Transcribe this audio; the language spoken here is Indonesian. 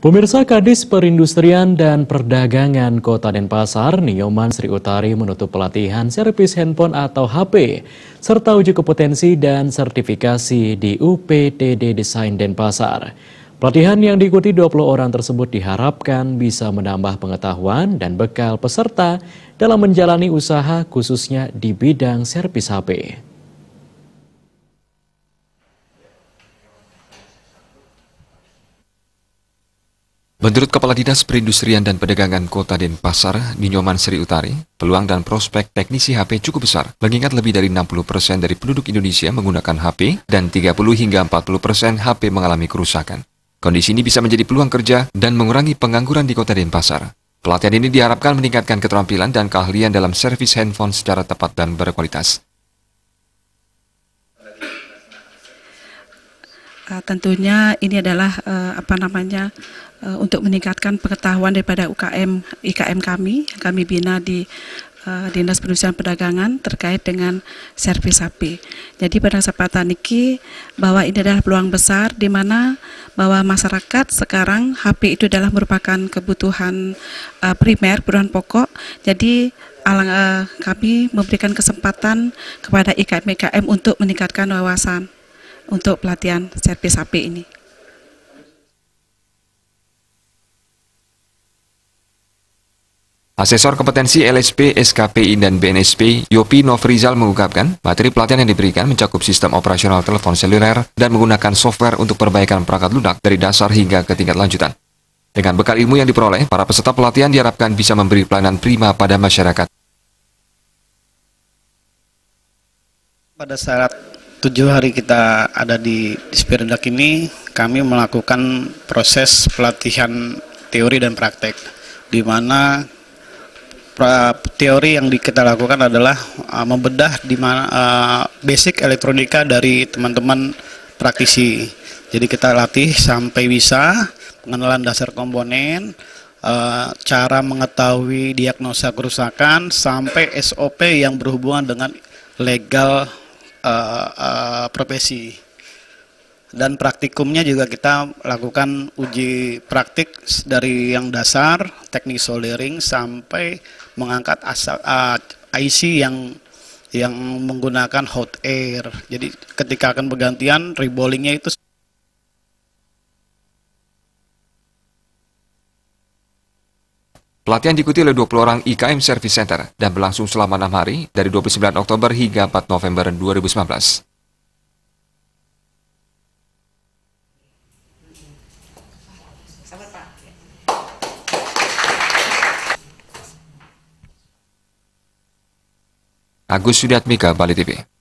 Pemirsa Kadis Perindustrian dan Perdagangan Kota Denpasar, Nioman Sri Utari menutup pelatihan servis handphone atau HP, serta uji kompetensi dan sertifikasi di UPTD Desain Denpasar. Pelatihan yang diikuti 20 orang tersebut diharapkan bisa menambah pengetahuan dan bekal peserta dalam menjalani usaha khususnya di bidang servis HP. Menurut Kepala Dinas Perindustrian dan Pedagangan Kota Denpasar, Ninyoman Sri Utari, peluang dan prospek teknisi HP cukup besar, mengingat lebih dari 60% dari penduduk Indonesia menggunakan HP dan 30 hingga 40% HP mengalami kerusakan. Kondisi ini bisa menjadi peluang kerja dan mengurangi pengangguran di Kota Denpasar. Pelatihan ini diharapkan meningkatkan keterampilan dan keahlian dalam servis handphone secara tepat dan berkualitas. tentunya ini adalah uh, apa namanya uh, untuk meningkatkan pengetahuan daripada UKM IKM kami kami bina di uh, Dinas perusahaan Perdagangan terkait dengan servis sapi. Jadi pada kesempatan ini bahwa ini adalah peluang besar di mana bahwa masyarakat sekarang HP itu adalah merupakan kebutuhan uh, primer, kebutuhan pokok. Jadi kami memberikan kesempatan kepada IKM-IKM untuk meningkatkan wawasan untuk pelatihan servis HP ini. Asesor Kompetensi LSP, SKPI, dan BNSP, Yopi Novrizal mengungkapkan, materi pelatihan yang diberikan mencakup sistem operasional telepon seluler dan menggunakan software untuk perbaikan perangkat lunak dari dasar hingga ke tingkat lanjutan. Dengan bekal ilmu yang diperoleh, para peserta pelatihan diharapkan bisa memberi pelayanan prima pada masyarakat. Pada saat tujuh hari kita ada di, di ini kami melakukan proses pelatihan teori dan praktek di mana teori yang kita lakukan adalah uh, membedah di mana uh, basic elektronika dari teman-teman praktisi jadi kita latih sampai bisa pengenalan dasar komponen uh, cara mengetahui diagnosa kerusakan sampai SOP yang berhubungan dengan legal uh, profesi dan praktikumnya juga kita lakukan uji praktik dari yang dasar teknik soldering sampai mengangkat asal, uh, eh, IC yang yang menggunakan hot air. Jadi ketika akan bergantian rebolingnya itu Pelatihan diikuti oleh 20 orang IKM Service Center dan berlangsung selama 6 hari dari 29 Oktober hingga 4 November 2019. Agus Sudiatmika, Bali TV.